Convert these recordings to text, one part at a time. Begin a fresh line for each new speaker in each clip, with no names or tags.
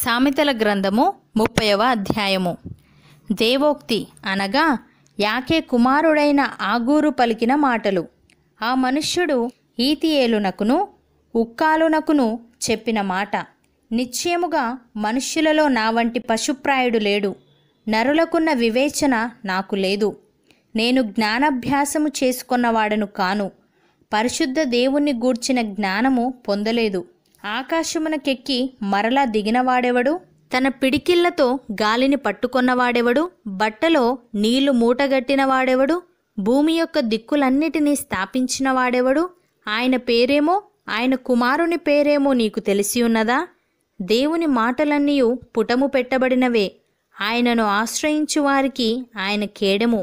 సామెతల గ్రంథము ముప్పైవ అధ్యాయము దేవోక్తి అనగా యాకే కుమారుడైన ఆగూరు పలికిన మాటలు ఆ మనుష్యుడు ఈతియేలునకును ఉక్కాలునకును చెప్పిన మాట నిశ్చయముగా మనుష్యులలో నా వంటి పశుప్రాయుడు లేడు నరులకున్న వివేచన నాకు లేదు నేను జ్ఞానాభ్యాసము చేసుకున్నవాడను కాను పరిశుద్ధ దేవుణ్ణి గూర్చిన జ్ఞానము పొందలేదు ఆకాశమునకెక్కి మరలా దిగినవాడెవడు తన పిడికిళ్లతో గాలిని పట్టుకొన్నవాడెవడు బట్టలో నీళ్లు మూటగట్టినవాడెవడు భూమి యొక్క దిక్కులన్నిటినీ స్థాపించినవాడెవడు ఆయన పేరేమో ఆయన కుమారుని పేరేమో నీకు తెలిసి ఉన్నదా దేవుని మాటలన్నీ పుటము పెట్టబడినవే ఆయనను ఆశ్రయించు వారికి ఆయన కేడము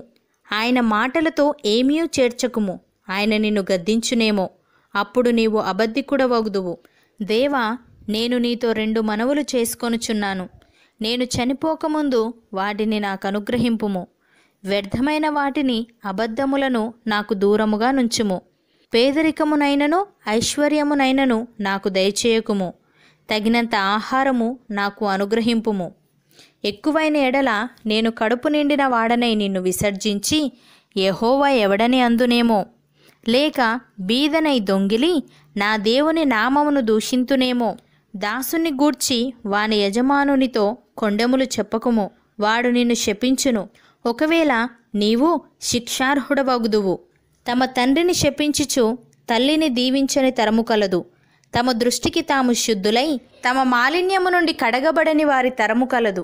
ఆయన మాటలతో ఏమీ చేర్చకుము ఆయన నిన్ను గద్దించునేమో అప్పుడు నీవు అబద్ధికుడవగుదువు దేవా నేను నీతో రెండు మనవులు చేసుకొనుచున్నాను నేను చనిపోకముందు వాటిని నాకు అనుగ్రహింపుము వ్యర్థమైన వాటిని అబద్ధములను నాకు దూరముగా నుంచుము పేదరికమునైనను ఐశ్వర్యమునైనను నాకు దయచేయకుము తగినంత ఆహారము నాకు అనుగ్రహింపుము ఎక్కువైన ఎడల నేను కడుపు నిండిన వాడనై నిన్ను విసర్జించి ఎహోవా ఎవడని అందునేమో లేక బీదనై దొంగిలి నా దేవుని నామమును దూషింతునేమో దాసుని గూర్చి వాని యజమానునితో కొండెములు చెప్పకుము వాడు నిన్ను శపించును ఒకవేళ నీవు శిక్షార్హుడవగుదువు తమ తండ్రిని శపించుచు తల్లిని దీవించని తరము కలదు తమ దృష్టికి తాము శుద్ధులై తమ మాలిన్యము నుండి కడగబడని వారి తరము కలదు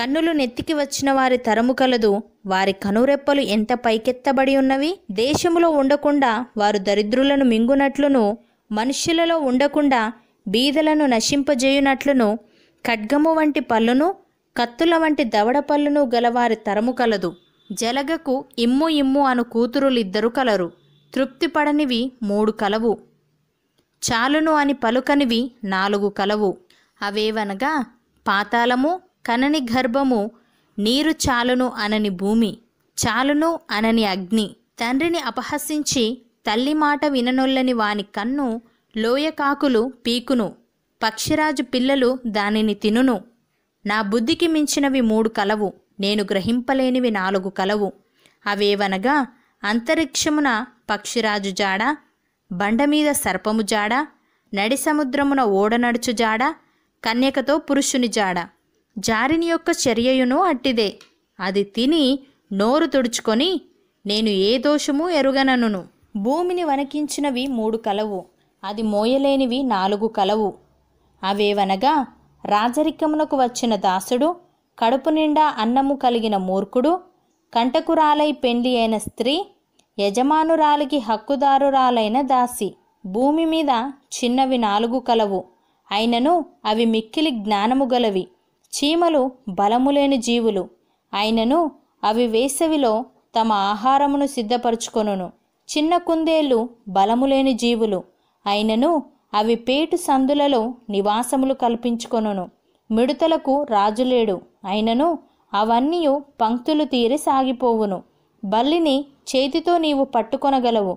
కన్నులు నెత్తికి వచ్చిన వారి తరము కలదు వారి కనురెప్పలు ఎంత పైకెత్తబడి ఉన్నవి దేశములో ఉండకుండా వారు దరిద్రులను మింగునట్లును మనుష్యులలో ఉండకుండా బీదలను నశింపజేయునట్లును ఖడ్గము వంటి పళ్ళును కత్తుల వంటి దవడ పళ్ళును గలవారి తరము కలదు జలగకు ఇమ్ము ఇమ్ము అను కూతురులిద్దరు కలరు తృప్తిపడనివి మూడు కలవు చాలును అని పలుకనివి నాలుగు కలవు అవేవనగా పాతాళము కనని గర్భము నీరు చాలును అనని భూమి చాలును అనని అగ్ని తండ్రిని అపహసించి తల్లి మాట విననొల్లని వాని కన్ను లోయకాకులు పీకును పక్షిరాజు పిల్లలు దానిని తినును నా బుద్ధికి మించినవి మూడు కలవు నేను గ్రహింపలేనివి నాలుగు కలవు అవేవనగా అంతరిక్షమున పక్షిరాజు జాడ బండమీద సర్పము జాడ నడి సముద్రమున ఓడనడుచు జాడ కన్యకతో పురుషుని జాడ జారిని యొక్క చర్యయును అట్టిదే అది తిని నోరు తుడుచుకొని నేను ఏ దోషము ఎరుగనను భూమిని వణికించినవి మూడు కలవు అది మోయలేనివి నాలుగు కలవు అవేవనగా రాజరికమునకు వచ్చిన దాసుడు కడుపు నిండా అన్నము కలిగిన మూర్ఖుడు కంటకురాలై పెండ్లి అయిన స్త్రీ యజమానురాలికి హక్కుదారురాలైన దాసి భూమి మీద చిన్నవి నాలుగు కలవు అయినను అవి మిక్కిలి జ్ఞానము గలవి చీమలు బలములేని జీవులు అయినను అవి వేసవిలో తమ ఆహారమును సిద్ధపరచుకొనును చిన్న కుందేళ్ళు బలములేని జీవులు అయినను అవి పేటు సందులలో నివాసములు కల్పించుకొనును మిడతలకు రాజులేడు అయినను అవన్నీ పంక్తులు తీరి సాగిపోవును బల్లిని చేతితో నీవు పట్టుకొనగలవు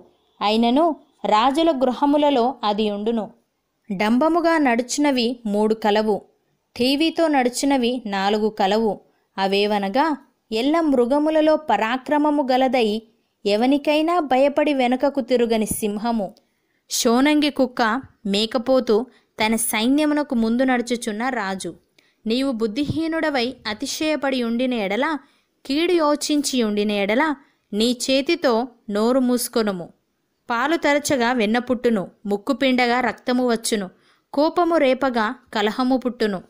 అయినను రాజుల గృహములలో అది ఉండును డంబముగా నడుచునవి మూడు కలవు టీవీతో నడిచినవి నాలుగు కలవు అవేవనగా ఎల్ల మృగములలో పరాక్రమము గలదై ఎవనికైనా భయపడి వెనుకకు తిరుగని సింహము షోనంగి కుక్క మేకపోతూ తన సైన్యమునకు ముందు నడుచుచున్న రాజు నీవు బుద్ధిహీనుడవై అతిశయపడి ఉండిన ఎడల కీడు యోచించి ఉండిన ఎడల నీ చేతితో నోరు మూసుకొనుము పాలు తరచగా వెన్న పుట్టును రక్తము వచ్చును కోపము రేపగా కలహము పుట్టును